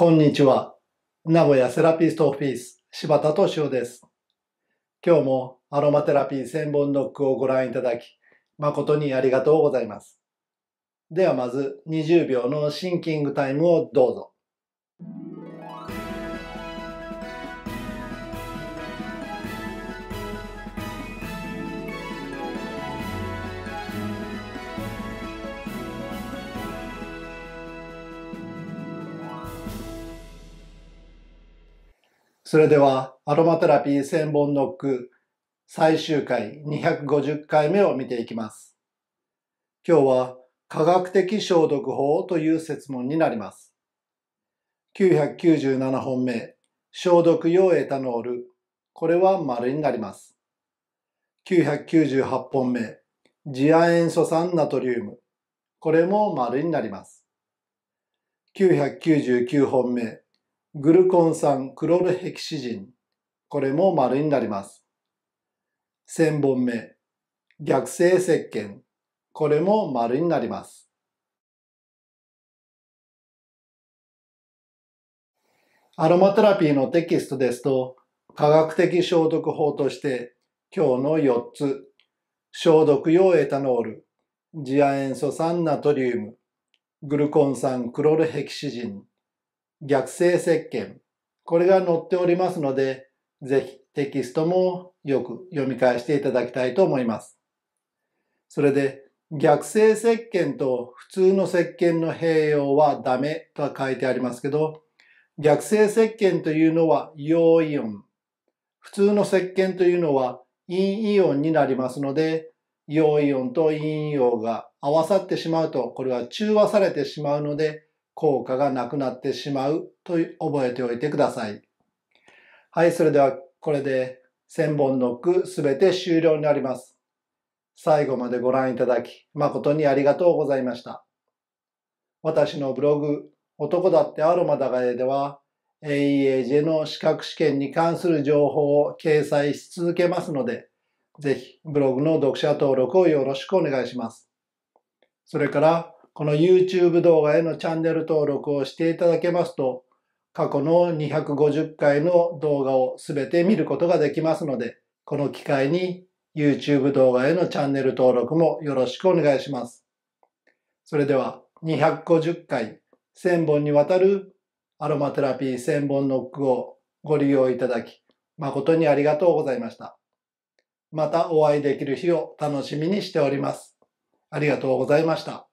こんにちは。名古屋セラピストオフィス、柴田敏夫です。今日もアロマテラピー千本ノックをご覧いただき、誠にありがとうございます。ではまず20秒のシンキングタイムをどうぞ。それではアロマテラピー千本ノック最終回250回目を見ていきます。今日は科学的消毒法という説問になります。997本目、消毒用エタノール。これは丸になります。998本目、次亜塩素酸ナトリウム。これも丸になります。999本目、グルコン酸クロルヘキシジン、これも丸になります。1000本目、逆性石鹸、これも丸になります。アロマテラピーのテキストですと、科学的消毒法として今日の4つ、消毒用エタノール、次亜塩素酸ナトリウム、グルコン酸クロルヘキシジン、逆性石鹸。これが載っておりますので、ぜひテキストもよく読み返していただきたいと思います。それで、逆性石鹸と普通の石鹸の併用はダメとは書いてありますけど、逆性石鹸というのは陽イオン。普通の石鹸というのは陰イオンになりますので、陽イオンと陰イオンが合わさってしまうと、これは中和されてしまうので、効果がなくなってしまうと覚えておいてください。はい、それではこれで1000本の句すべて終了になります。最後までご覧いただき誠にありがとうございました。私のブログ男だってアロマだがえでは AEAJ の資格試験に関する情報を掲載し続けますので、ぜひブログの読者登録をよろしくお願いします。それからこの YouTube 動画へのチャンネル登録をしていただけますと、過去の250回の動画をすべて見ることができますので、この機会に YouTube 動画へのチャンネル登録もよろしくお願いします。それでは250回1000本にわたるアロマテラピー1000本ノックをご利用いただき、誠にありがとうございました。またお会いできる日を楽しみにしております。ありがとうございました。